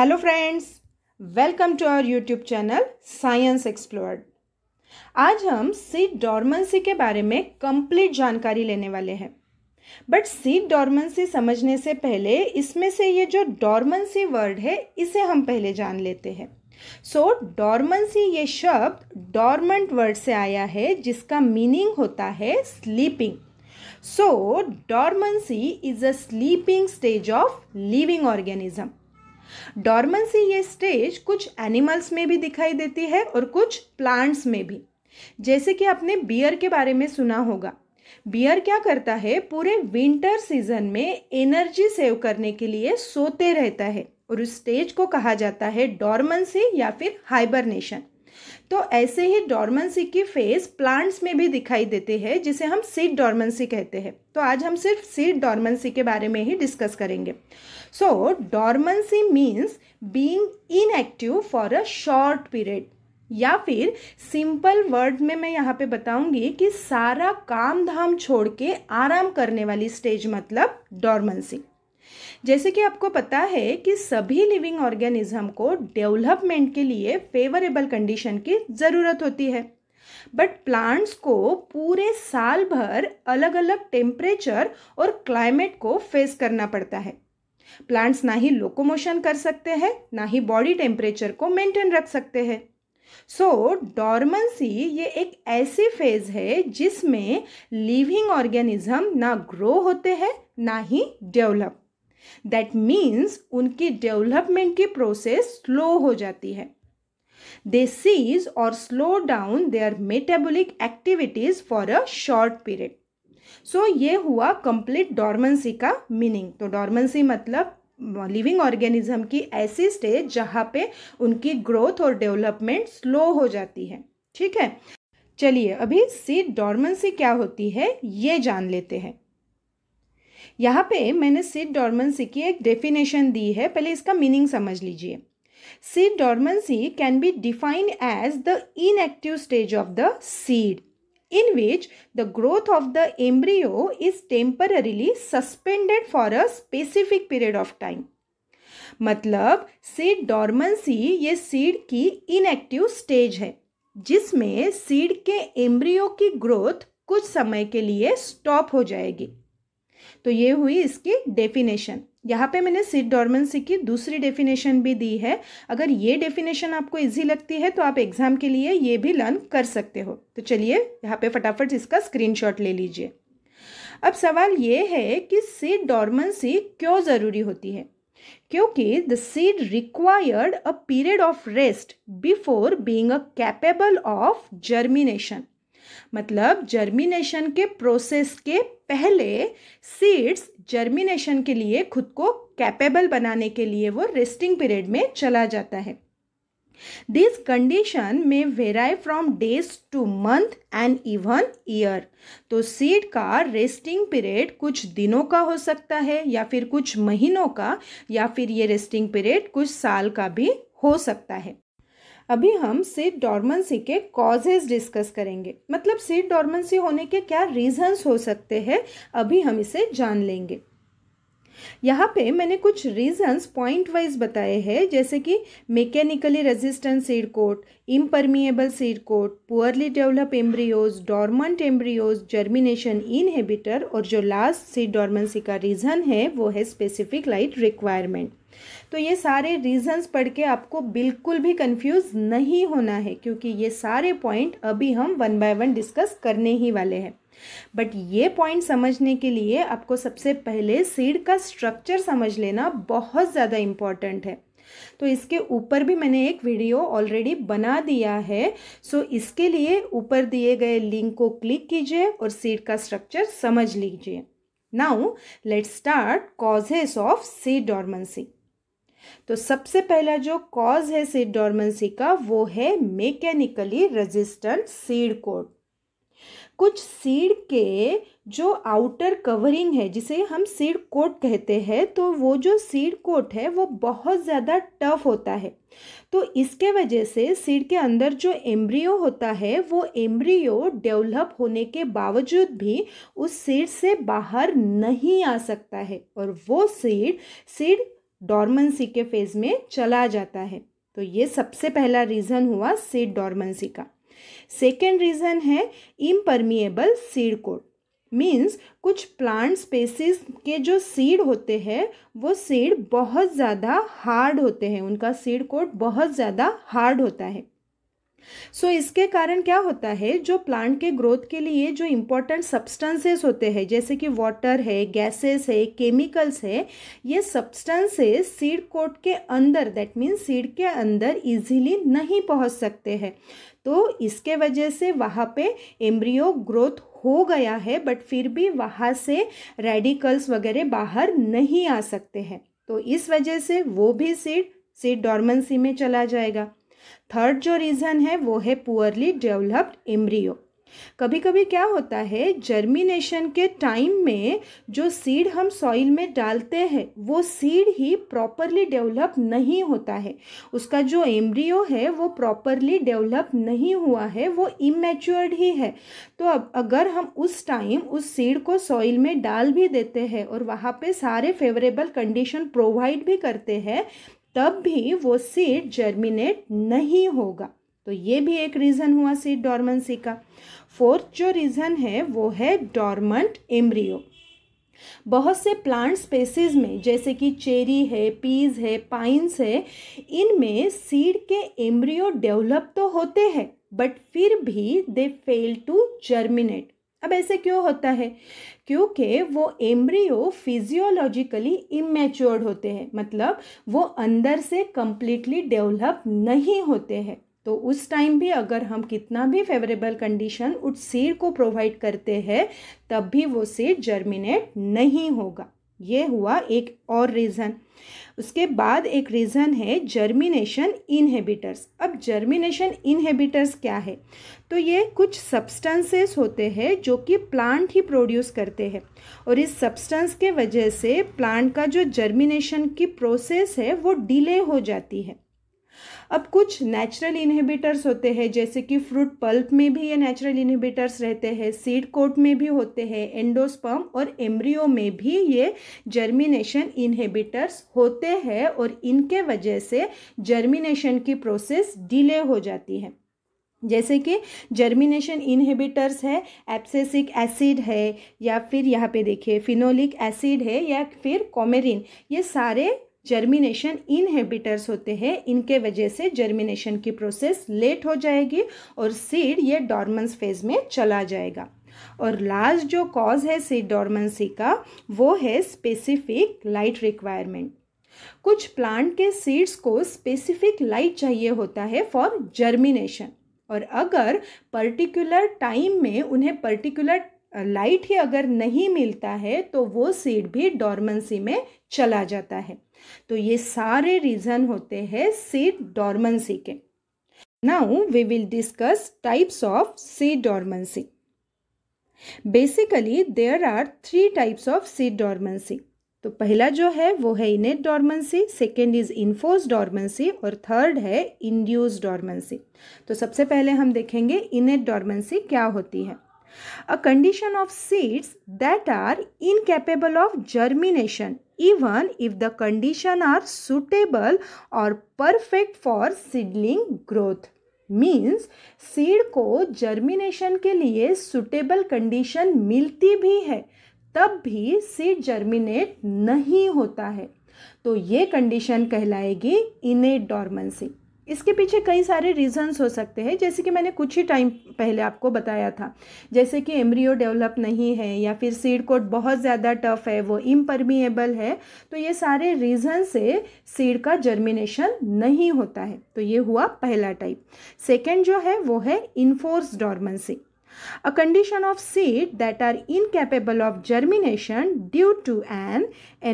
hello friends welcome to our YouTube channel science explored आज हम seed dormancy के बारे में कंप्लीट जानकारी लेने वाले हैं बट सीड डॉर्मेंसी समझने से पहले इसमें से ये जो डॉर्मेंसी वर्ड है इसे हम पहले जान लेते हैं सो so, डॉर्मेंसी ये शब्द डॉर्मेंट वर्ड से आया है जिसका मीनिंग होता है sleeping so dormancy is a sleeping stage of living organism dormancy ये स्टेज कुछ एनिमल्स में भी दिखाई देती है और कुछ प्लांट्स में भी जैसे कि आपने बियर के बारे में सुना होगा बियर क्या करता है पूरे विंटर सीजन में एनर्जी सेव करने के लिए सोते रहता है और उस स्टेज को कहा जाता है डॉर्मेंसी या फिर हाइबरनेशन तो ऐसे ही डॉर्मेंसी की फेज प्लांट्स में भी दिखाई देते हैं जिसे हम सीड डॉर्मेंसी कहते हैं तो आज हम सिर्फ सीड डॉर्मेंसी के बारे में ही डिस्कस करेंगे so dormancy means being inactive for a short period या फिर सिंपल वर्ड में मैं यहाँ पे बताऊंगी कि सारा काम धाम छोड़ के आराम करने वाली स्टेज मतलब डॉर्मेंसी जैसे कि आपको पता है कि सभी लिविंग ऑर्गेनिज्म को डेवलपमेंट के लिए फेवरेबल कंडीशन की ज़रूरत होती है बट प्लांट्स को पूरे साल भर अलग अलग टेम्परेचर और क्लाइमेट को फेस करना पड़ता है प्लांट्स ना ही लोकोमोशन कर सकते हैं ना ही बॉडी टेम्परेचर को मेंटेन रख सकते हैं सो so, डॉर्मेंसी ये एक ऐसी फेज है जिसमें लिविंग ऑर्गेनिज्म ना ग्रो होते हैं ना ही डेवलप दैट मीन्स उनकी डेवलपमेंट की प्रोसेस स्लो हो जाती है दे सीज और slow down their metabolic activities for a short period so ये हुआ कंप्लीट डॉर्मेंसी का मीनिंग तो डॉर्मेंसी मतलब लिविंग ऑर्गेनिज्म की ऐसी स्टेज जहाँ पे उनकी ग्रोथ और डेवलपमेंट स्लो हो जाती है ठीक है चलिए अभी सीड डॉर्मेंसी क्या होती है ये जान लेते हैं यहाँ पे मैंने सीड डॉर्मेंसी की एक डेफिनेशन दी है पहले इसका मीनिंग समझ लीजिए seed dormancy can be define as the inactive stage of the seed in which the growth of the embryo is temporarily suspended for a specific period of time मतलब seed dormancy ये seed की inactive stage है जिसमें seed के embryo की growth कुछ समय के लिए स्टॉप हो जाएगी तो ये हुई इसकी डेफिनेशन यहाँ पे मैंने सिट डॉर्मेंसी की दूसरी डेफिनेशन भी दी है अगर ये डेफिनेशन आपको इजी लगती है तो आप एग्ज़ाम के लिए ये भी लर्न कर सकते हो तो चलिए यहाँ पे फटाफट इसका स्क्रीनशॉट ले लीजिए अब सवाल ये है कि सीड डॉर्मेंसी क्यों ज़रूरी होती है क्योंकि the seed required a period of rest before being a capable of germination मतलब जर्मिनेशन के प्रोसेस के पहले सीड्स जर्मिनेशन के लिए खुद को कैपेबल बनाने के लिए वो रेस्टिंग पीरियड में चला जाता है दिस कंडीशन में vary from days to month and even year तो सीड का रेस्टिंग पीरियड कुछ दिनों का हो सकता है या फिर कुछ महीनों का या फिर ये रेस्टिंग पीरियड कुछ साल का भी हो सकता है अभी हम सीट डॉर्मेंसी के कॉजेज डिस्कस करेंगे मतलब सीट डॉर्मेंसी होने के क्या रीजंस हो सकते हैं अभी हम इसे जान लेंगे यहाँ पे मैंने कुछ रीजंस पॉइंट वाइज बताए हैं जैसे कि mechanically resistant seed coat impermeable seed coat poorly develop embryos dormant embryos germination inhibitor और जो लास्ट सीड डॉर्मेंसी का रीज़न है वो है स्पेसिफिक लाइट रिक्वायरमेंट तो ये सारे रीजंस पढ़ के आपको बिल्कुल भी कंफ्यूज नहीं होना है क्योंकि ये सारे पॉइंट अभी हम वन बाय वन डिस्कस करने ही वाले हैं बट ये पॉइंट समझने के लिए आपको सबसे पहले सीड का स्ट्रक्चर समझ लेना बहुत ज़्यादा इम्पॉर्टेंट है तो इसके ऊपर भी मैंने एक वीडियो ऑलरेडी बना दिया है सो इसके लिए ऊपर दिए गए लिंक को क्लिक कीजिए और सीड का स्ट्रक्चर समझ लीजिए now let start causes of seed dormancy तो सबसे पहला जो कॉज है सीड डॉर्मेंसी का वो है मैकेनिकली रेजिस्टेंट सीड कोड कुछ सीड के जो आउटर कवरिंग है जिसे हम सीड कोट कहते हैं तो वो जो सीड कोट है वो बहुत ज़्यादा टफ होता है तो इसके वजह से सीड के अंदर जो एम्ब्रियो होता है वो एम्ब्रियो डेवलप होने के बावजूद भी उस सीड से बाहर नहीं आ सकता है और वो सीड सीड डॉर्मेंसी के फेज़ में चला जाता है तो ये सबसे पहला रीज़न हुआ सीड डॉर्मेंसी का सेकेंड रीज़न है इम्परमिएबल सीड कोट मीन्स कुछ प्लांट स्पेसिस के जो सीड होते हैं वो सीड बहुत ज़्यादा हार्ड होते हैं उनका सीड कोट बहुत ज़्यादा हार्ड होता है सो so, इसके कारण क्या होता है जो प्लांट के ग्रोथ के लिए जो इम्पोर्टेंट सब्सटेंसेस होते हैं जैसे कि वाटर है गैसेस है केमिकल्स है ये सब्सटेंसेस सीड कोट के अंदर दैट मीन्स सीड के अंदर इजीली नहीं पहुंच सकते हैं तो इसके वजह से वहाँ पे एम्ब्रियो ग्रोथ हो गया है बट फिर भी वहाँ से रेडिकल्स वगैरह बाहर नहीं आ सकते हैं तो इस वजह से वो भी सीड सीड डॉर्मेंसी में चला जाएगा थर्ड जो रीज़न है वो है पुअरली डेवलप्ड एम्ब्रियो कभी कभी क्या होता है जर्मिनेशन के टाइम में जो सीड हम सॉइल में डालते हैं वो सीड ही प्रॉपरली डेवलप नहीं होता है उसका जो एम्ब्रियो है वो प्रॉपरली डेवलप नहीं हुआ है वो इमेच्योर्ड ही है तो अब अगर हम उस टाइम उस सीड को सॉइल में डाल भी देते हैं और वहाँ पे सारे फेवरेबल कंडीशन प्रोवाइड भी करते हैं तब भी वो सीड जर्मिनेट नहीं होगा तो ये भी एक रीज़न हुआ सीड डॉर्मेंसी का फोर्थ जो रीज़न है वो है डॉर्मेंट एम्ब्रियो बहुत से प्लांट स्पेसिस में जैसे कि चेरी है पीज है पाइन्स है इनमें सीड के एम्ब्रियो डेवलप तो होते हैं बट फिर भी दे फेल टू जर्मिनेट अब ऐसे क्यों होता है क्योंकि वो एम्ब्रियो फिजियोलॉजिकली इमेच्योर्ड होते हैं मतलब वो अंदर से कम्प्लीटली डेवलप नहीं होते हैं तो उस टाइम भी अगर हम कितना भी फेवरेबल कंडीशन उस सीड को प्रोवाइड करते हैं तब भी वो सीड जर्मिनेट नहीं होगा ये हुआ एक और रीज़न उसके बाद एक रीज़न है जर्मिनेशन इनहेबिटर्स अब जर्मिनेशन इनहेबिटर्स क्या है तो ये कुछ सब्सटेंसेस होते हैं जो कि प्लांट ही प्रोड्यूस करते हैं और इस सब्सटेंस के वजह से प्लांट का जो जर्मिनेशन की प्रोसेस है वो डिले हो जाती है अब कुछ नेचुरल इनहिबिटर्स होते हैं जैसे कि फ्रूट पल्प में भी ये नेचुरल इनहिबिटर्स रहते हैं सीड कोट में भी होते हैं एंडोस्पर्म और एम्ब्रियो में भी ये जर्मिनेशन इनहिबिटर्स होते हैं और इनके वजह से जर्मिनेशन की प्रोसेस डिले हो जाती है जैसे कि जर्मिनेशन इनहिबिटर्स है एप्सेसिक एसिड है या फिर यहाँ पे देखिए फिनोलिक एसिड है या फिर कॉमेरिन ये सारे जर्मिनेशन इनहेबिटर्स होते हैं इनके वजह से जर्मिनेशन की प्रोसेस लेट हो जाएगी और सीड ये डॉर्मेंस फेज में चला जाएगा और लास्ट जो कॉज है सीड डॉर्मेंसी का वो है स्पेसिफिक लाइट रिक्वायरमेंट कुछ प्लांट के सीड्स को स्पेसिफिक लाइट चाहिए होता है फॉर जर्मिनेशन और अगर पर्टिकुलर टाइम में उन्हें पर्टिकुलर लाइट ही अगर नहीं मिलता है तो वो सीड भी डॉर्मेंसी में चला जाता है तो ये सारे रीज़न होते हैं सीड डॉर्मेंसी के now we will discuss types of seed dormancy basically there are three types of seed dormancy तो पहला जो है वो है innate dormancy second is enforce dormancy और थर्ड है इंड्यूस डॉर्मेंसी तो सबसे पहले हम देखेंगे इनेट डॉर्मेंसी क्या होती है a condition of seeds that are incapable of germination even if the condition are suitable or perfect for seedling growth means seed को जर्मिनेशन के लिए सुटेबल कंडीशन मिलती भी है तब भी सीड जर्मिनेट नहीं होता है तो ये कंडीशन कहलाएगी इनेट डॉर्मेंसी इसके पीछे कई सारे रीज़न्स हो सकते हैं जैसे कि मैंने कुछ ही टाइम पहले आपको बताया था जैसे कि एम्ब्रियो डेवलप नहीं है या फिर सीड कोट बहुत ज़्यादा टफ है वो इम्परमिएबल है तो ये सारे रीज़न से सीड का जर्मिनेशन नहीं होता है तो ये हुआ पहला टाइप सेकेंड जो है वो है enforce dormancy a condition of seed that are incapable of germination due to an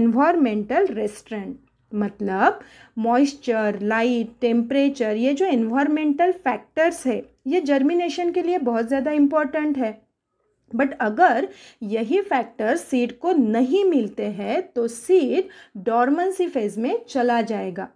environmental restraint मतलब मॉइस्चर लाइट टेम्परेचर ये जो इन्वामेंटल फैक्टर्स है ये जर्मिनेशन के लिए बहुत ज़्यादा इम्पॉर्टेंट है बट अगर यही फैक्टर सीड को नहीं मिलते हैं तो सीड डॉर्मेंसी फेज में चला जाएगा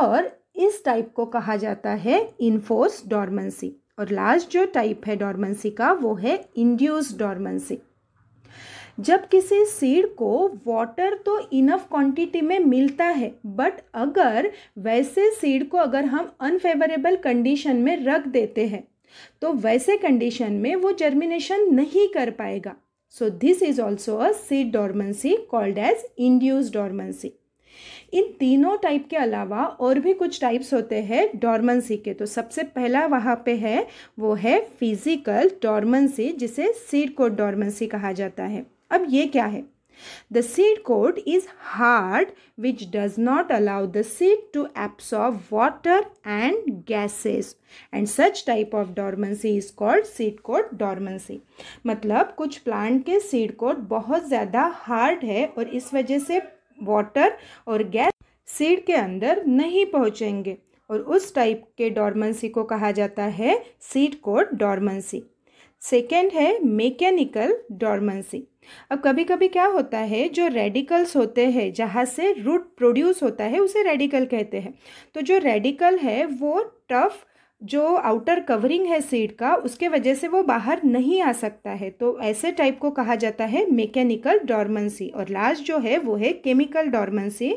और इस टाइप को कहा जाता है इन्फोस डॉर्मेंसी और लास्ट जो टाइप है डॉर्मेंसी का वो है इंड्यूस डॉर्मेंसी जब किसी सीड को वाटर तो इनफ क्वांटिटी में मिलता है बट अगर वैसे सीड को अगर हम अनफेवरेबल कंडीशन में रख देते हैं तो वैसे कंडीशन में वो जर्मिनेशन नहीं कर पाएगा so this is also a seed dormancy called as induce dormancy इन तीनों टाइप के अलावा और भी कुछ टाइप्स होते हैं डॉर्मेंसी के तो सबसे पहला वहाँ पे है वो है फिजिकल डॉर्मेंसी जिसे सीड कोड डॉर्मेंसी कहा जाता है अब ये क्या है the seed coat is hard which does not allow the seed to absorb water and gases and such type of dormancy is called seed coat dormancy मतलब कुछ प्लांट के सीड कोट बहुत ज़्यादा हार्ड है और इस वजह से वाटर और गैस सीड के अंदर नहीं पहुँचेंगे और उस टाइप के डॉर्मेंसी को कहा जाता है सीड कोट डॉर्मेंसी सेकेंड है मैकेनिकल डॉर्मेंसी अब कभी कभी क्या होता है जो रेडिकल्स होते हैं जहाँ से रूट प्रोड्यूस होता है उसे रेडिकल कहते हैं तो जो रेडिकल है वो टफ जो आउटर कवरिंग है सीट का उसके वजह से वो बाहर नहीं आ सकता है तो ऐसे टाइप को कहा जाता है मैकेनिकल डॉर्मेंसी और लास्ट जो है वो है केमिकल डॉर्मेंसी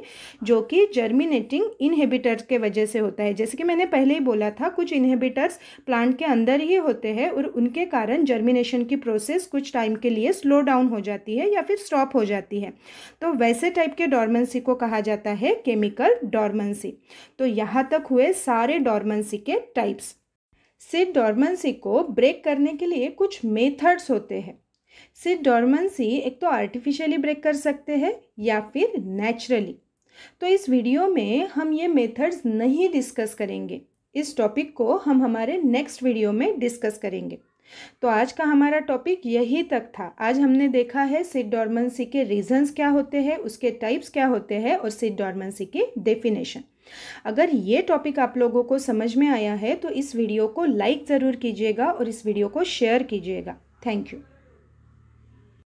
जो कि जर्मिनेटिंग इनहिबिटर्स के वजह से होता है जैसे कि मैंने पहले ही बोला था कुछ इनहिबिटर्स प्लांट के अंदर ही होते हैं और उनके कारण जर्मिनेशन की प्रोसेस कुछ टाइम के लिए स्लो डाउन हो जाती है या फिर स्टॉप हो जाती है तो वैसे टाइप के डॉर्मेंसी को कहा जाता है केमिकल डॉर्मेंसी तो यहाँ तक हुए सारे डॉर्मेंसी के टाइप टाइप्स सिड डॉर्मेंसी को ब्रेक करने के लिए कुछ मेथड्स होते हैं सिड डॉर्मेंसी एक तो आर्टिफिशियली ब्रेक कर सकते हैं या फिर नेचुरली तो इस वीडियो में हम ये मेथड्स नहीं डिस्कस करेंगे इस टॉपिक को हम हमारे नेक्स्ट वीडियो में डिस्कस करेंगे तो आज का हमारा टॉपिक यही तक था आज हमने देखा है सिड डॉर्मेंसी के रीजंस क्या होते हैं उसके टाइप्स क्या होते हैं और सिड डॉर्मेंसी के डेफिनेशन अगर ये टॉपिक आप लोगों को समझ में आया है तो इस वीडियो को लाइक ज़रूर कीजिएगा और इस वीडियो को शेयर कीजिएगा थैंक यू